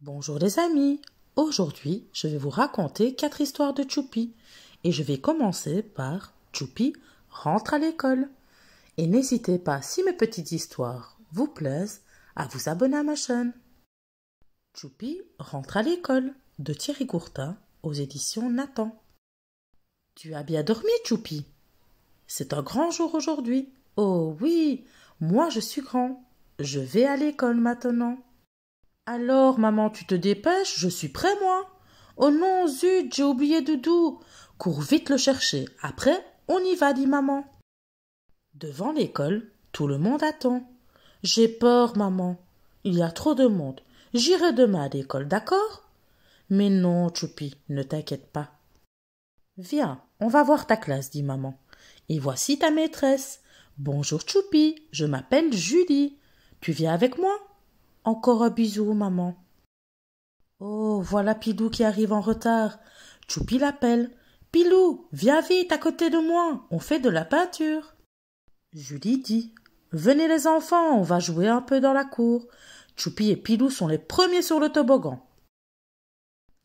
Bonjour les amis, aujourd'hui je vais vous raconter quatre histoires de Choupi et je vais commencer par Choupi rentre à l'école. Et n'hésitez pas, si mes petites histoires vous plaisent, à vous abonner à ma chaîne. Choupi rentre à l'école de Thierry Courtin aux éditions Nathan. Tu as bien dormi, Choupi C'est un grand jour aujourd'hui. Oh oui, moi je suis grand. Je vais à l'école maintenant. Alors, maman, tu te dépêches, je suis prêt, moi. Oh non, zut, j'ai oublié Doudou. Cours vite le chercher. Après, on y va, dit maman. Devant l'école, tout le monde attend. J'ai peur, maman. Il y a trop de monde. J'irai demain à l'école, d'accord? Mais non, Choupi, ne t'inquiète pas. Viens, on va voir ta classe, dit maman. Et voici ta maîtresse. Bonjour Choupi, je m'appelle Julie. Tu viens avec moi encore un bisou, maman. Oh, voilà Pilou qui arrive en retard. Choupi l'appelle. Pilou, viens vite à côté de moi, on fait de la peinture. Julie dit. Venez les enfants, on va jouer un peu dans la cour. Choupi et Pilou sont les premiers sur le toboggan.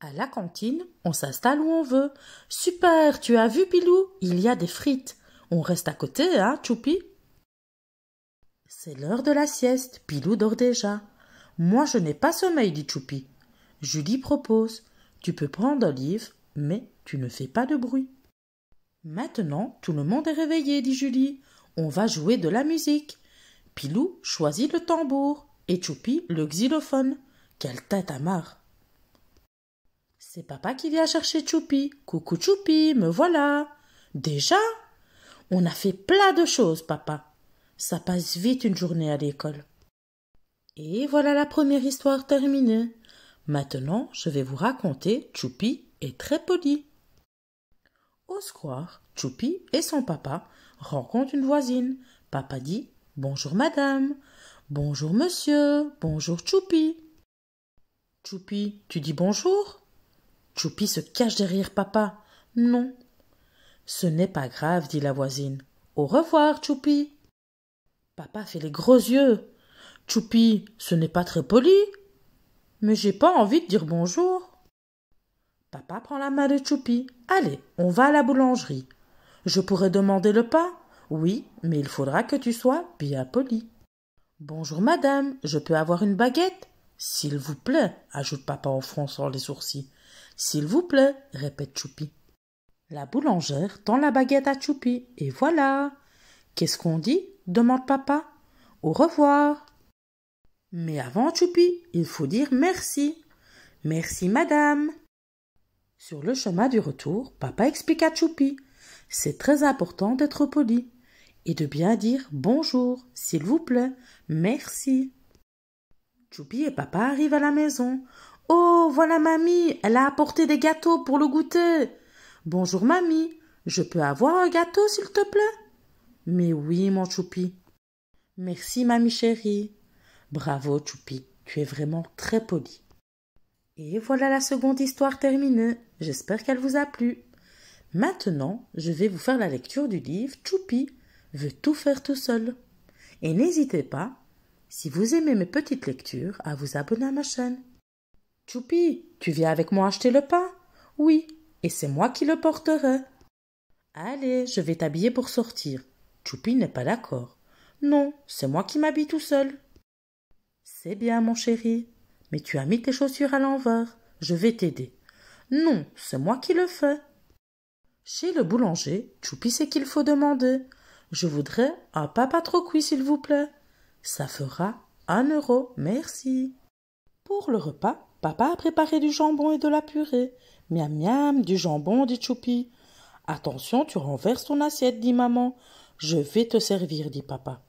À la cantine, on s'installe où on veut. Super, tu as vu Pilou, il y a des frites. On reste à côté, hein, Choupi C'est l'heure de la sieste, Pilou dort déjà. Moi, je n'ai pas sommeil, dit Choupi. Julie propose. Tu peux prendre un livre, mais tu ne fais pas de bruit. Maintenant, tout le monde est réveillé, dit Julie. On va jouer de la musique. Pilou choisit le tambour et Choupi le xylophone. Quelle tête à marre C'est papa qui vient chercher Choupi. Coucou Choupi, me voilà. Déjà On a fait plein de choses, papa. Ça passe vite une journée à l'école. Et voilà la première histoire terminée. Maintenant, je vais vous raconter Choupi est très poli. Au square, Choupi et son papa rencontrent une voisine. Papa dit Bonjour madame, bonjour monsieur, bonjour Choupi. Choupi, tu dis bonjour Choupi se cache derrière papa. Non. Ce n'est pas grave, dit la voisine. Au revoir, Choupi. Papa fait les gros yeux. Choupi, ce n'est pas très poli. Mais j'ai pas envie de dire bonjour. Papa prend la main de Choupi. Allez, on va à la boulangerie. Je pourrais demander le pain. Oui, mais il faudra que tu sois bien poli. Bonjour madame, je peux avoir une baguette S'il vous plaît, ajoute papa en fronçant les sourcils. S'il vous plaît, répète Choupi. La boulangère tend la baguette à Choupi, et voilà. Qu'est-ce qu'on dit demande papa. Au revoir. Mais avant, Choupi, il faut dire merci. Merci, madame. Sur le chemin du retour, papa expliqua à Choupi. C'est très important d'être poli et de bien dire bonjour, s'il vous plaît, merci. Choupi et papa arrivent à la maison. Oh, voilà mamie, elle a apporté des gâteaux pour le goûter. Bonjour mamie, je peux avoir un gâteau, s'il te plaît Mais oui, mon Choupi. Merci, mamie chérie. Bravo, Choupi, tu es vraiment très poli. Et voilà la seconde histoire terminée. J'espère qu'elle vous a plu. Maintenant, je vais vous faire la lecture du livre Choupi veut tout faire tout seul. Et n'hésitez pas, si vous aimez mes petites lectures, à vous abonner à ma chaîne. Choupi, tu viens avec moi acheter le pain Oui, et c'est moi qui le porterai. Allez, je vais t'habiller pour sortir. Choupi n'est pas d'accord. Non, c'est moi qui m'habille tout seul. C'est bien, mon chéri, mais tu as mis tes chaussures à l'envers. Je vais t'aider. Non, c'est moi qui le fais. Chez le boulanger, Choupi sait qu'il faut demander. Je voudrais un papa trop cuit, s'il vous plaît. Ça fera un euro, merci. Pour le repas, papa a préparé du jambon et de la purée. Miam miam, du jambon, dit Choupi. Attention, tu renverses ton assiette, dit maman. Je vais te servir, dit papa.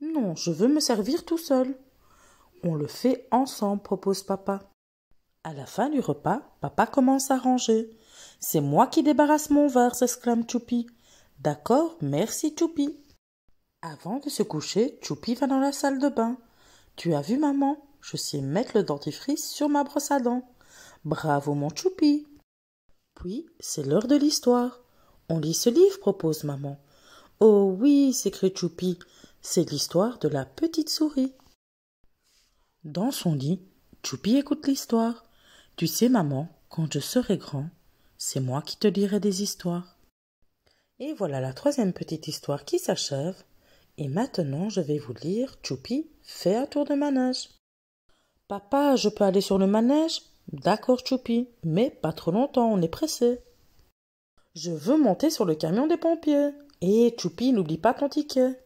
Non, je veux me servir tout seul. On le fait ensemble, propose papa. À la fin du repas, papa commence à ranger. C'est moi qui débarrasse mon verre, s'exclame Choupi. D'accord, merci Choupi. Avant de se coucher, Choupi va dans la salle de bain. Tu as vu maman, je sais mettre le dentifrice sur ma brosse à dents. Bravo mon Choupi. Puis c'est l'heure de l'histoire. On lit ce livre, propose maman. Oh oui, s'écrie Choupi, c'est l'histoire de la petite souris. Dans son lit, Choupi écoute l'histoire. Tu sais, maman, quand je serai grand, c'est moi qui te dirai des histoires. Et voilà la troisième petite histoire qui s'achève. Et maintenant, je vais vous lire Choupi fait un tour de manège. Papa, je peux aller sur le manège D'accord, Choupi, mais pas trop longtemps, on est pressé. Je veux monter sur le camion des pompiers. Et Choupi, n'oublie pas ton ticket.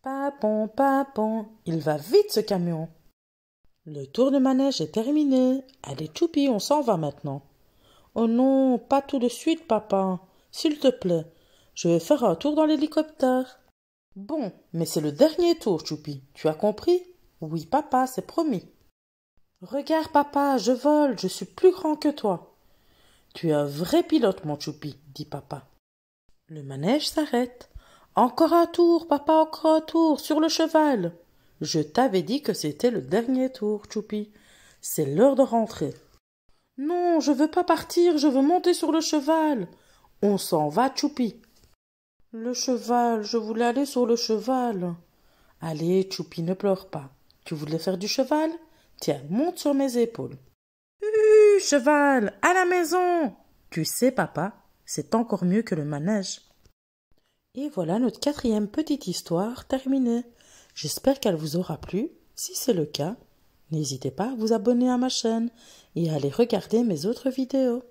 Papon, papon, il va vite ce camion. Le tour de manège est terminé. Allez, Choupi, on s'en va maintenant. Oh non, pas tout de suite, papa. S'il te plaît, je vais faire un tour dans l'hélicoptère. Bon, mais c'est le dernier tour, Choupi. Tu as compris Oui, papa, c'est promis. Regarde, papa, je vole, je suis plus grand que toi. Tu es un vrai pilote, mon Choupi, dit papa. Le manège s'arrête. Encore un tour, papa, encore un tour, sur le cheval. Je t'avais dit que c'était le dernier tour, Choupi. C'est l'heure de rentrer. Non, je veux pas partir, je veux monter sur le cheval. On s'en va, Choupi. Le cheval, je voulais aller sur le cheval. Allez, Choupi, ne pleure pas. Tu voulais faire du cheval Tiens, monte sur mes épaules. cheval, à la maison Tu sais, papa, c'est encore mieux que le manège. Et voilà notre quatrième petite histoire terminée. J'espère qu'elle vous aura plu. Si c'est le cas, n'hésitez pas à vous abonner à ma chaîne et à aller regarder mes autres vidéos.